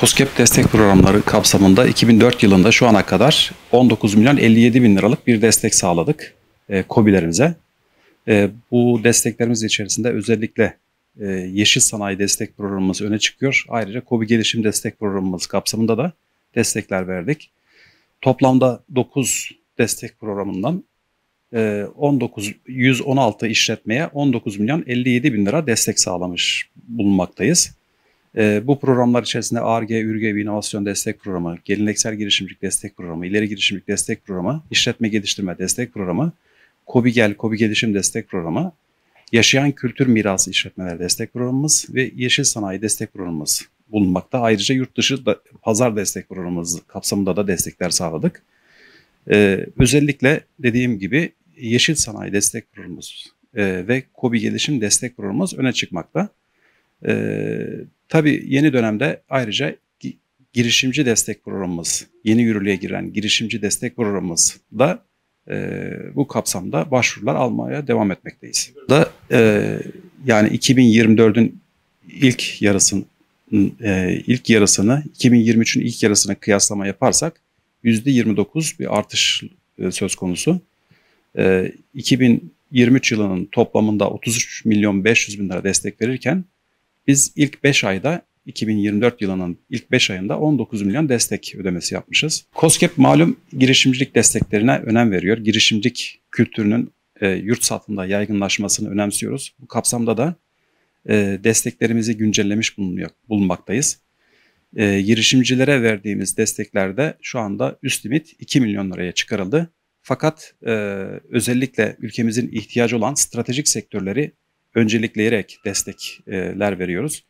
COSGAP destek programları kapsamında 2004 yılında şu ana kadar 19 milyon 57 bin liralık bir destek sağladık e, COBİ'lerimize. E, bu desteklerimiz içerisinde özellikle e, Yeşil Sanayi Destek Programımız öne çıkıyor. Ayrıca COBİ Gelişim Destek Programımız kapsamında da destekler verdik. Toplamda 9 destek programından e, 19 116 işletmeye 19 milyon 57 bin lira destek sağlamış bulunmaktayız. Ee, bu programlar içerisinde ARGE, ÜRGE ve inovasyon destek programı, geleneksel girişimcilik destek programı, İleri girişimcilik destek programı, İşletme geliştirme destek programı, KOBİ Gel, KOBİ Gelişim Destek Programı, Yaşayan Kültür Mirası İşletmeler Destek Programımız ve Yeşil Sanayi Destek Programımız bulunmakta. Ayrıca yurt dışı da, pazar destek programımız kapsamında da destekler sağladık. Ee, özellikle dediğim gibi Yeşil Sanayi Destek Programımız e, ve KOBİ Gelişim Destek Programımız öne çıkmakta. Ee, Tabii yeni dönemde ayrıca girişimci destek programımız, yeni yürürlüğe giren girişimci destek programımız da e, bu kapsamda başvurular almaya devam etmekteyiz. Da e, yani 2024'ün ilk yarısını e, ilk yarısını 2023'ün ilk yarısını kıyaslama yaparsak %29 bir artış e, söz konusu. E, 2023 yılının toplamında 33 milyon 500 bin lira destek verirken biz ilk 5 ayda 2024 yılının ilk 5 ayında 19 milyon destek ödemesi yapmışız. COSGAP malum girişimcilik desteklerine önem veriyor. Girişimcilik kültürünün e, yurt satında yaygınlaşmasını önemsiyoruz. Bu kapsamda da e, desteklerimizi güncellemiş bulunuyor, bulunmaktayız. E, girişimcilere verdiğimiz desteklerde şu anda üst limit 2 milyon liraya çıkarıldı. Fakat e, özellikle ülkemizin ihtiyacı olan stratejik sektörleri öncelikleyerek destekler veriyoruz.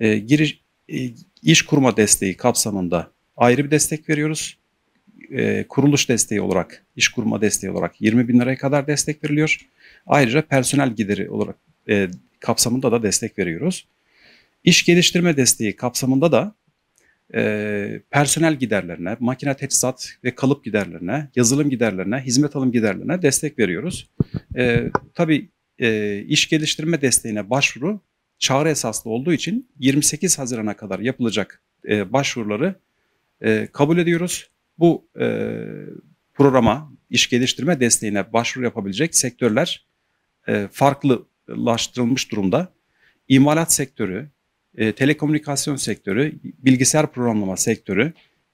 E, giriş, e, iş kurma desteği kapsamında ayrı bir destek veriyoruz. E, kuruluş desteği olarak, iş kurma desteği olarak 20 bin liraya kadar destek veriliyor. Ayrıca personel gideri olarak e, kapsamında da destek veriyoruz. İş geliştirme desteği kapsamında da e, personel giderlerine, makine teçhizat ve kalıp giderlerine, yazılım giderlerine, hizmet alım giderlerine destek veriyoruz. E, tabii e, iş geliştirme desteğine başvuru çağrı esaslı olduğu için 28 Haziran'a kadar yapılacak e, başvuruları e, kabul ediyoruz. Bu e, programa iş geliştirme desteğine başvuru yapabilecek sektörler e, farklılaştırılmış durumda. İmalat sektörü, e, telekomünikasyon sektörü, bilgisayar programlama sektörü,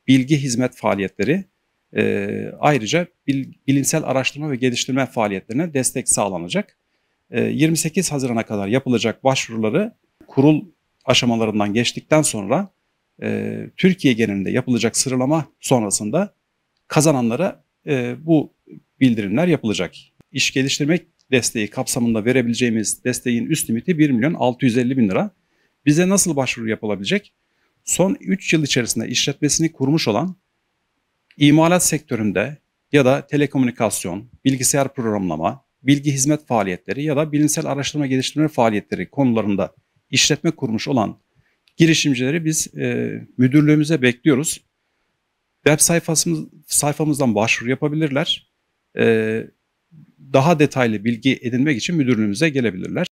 bilgi hizmet faaliyetleri e, ayrıca bil, bilimsel araştırma ve geliştirme faaliyetlerine destek sağlanacak. 28 ee, Haziran'a kadar yapılacak başvuruları kurul aşamalarından geçtikten sonra e, Türkiye genelinde yapılacak sıralama sonrasında kazananlara e, bu bildirimler yapılacak. İş geliştirmek desteği kapsamında verebileceğimiz desteğin üst limiti 1 milyon 650 bin lira. Bize nasıl başvuru yapılabilecek? Son 3 yıl içerisinde işletmesini kurmuş olan imalat sektöründe ya da telekomünikasyon, bilgisayar programlama, bilgi hizmet faaliyetleri ya da bilimsel araştırma geliştirme faaliyetleri konularında işletme kurmuş olan girişimcileri biz e, müdürlüğümüze bekliyoruz. Web sayfasımız, sayfamızdan başvuru yapabilirler. E, daha detaylı bilgi edinmek için müdürlüğümüze gelebilirler.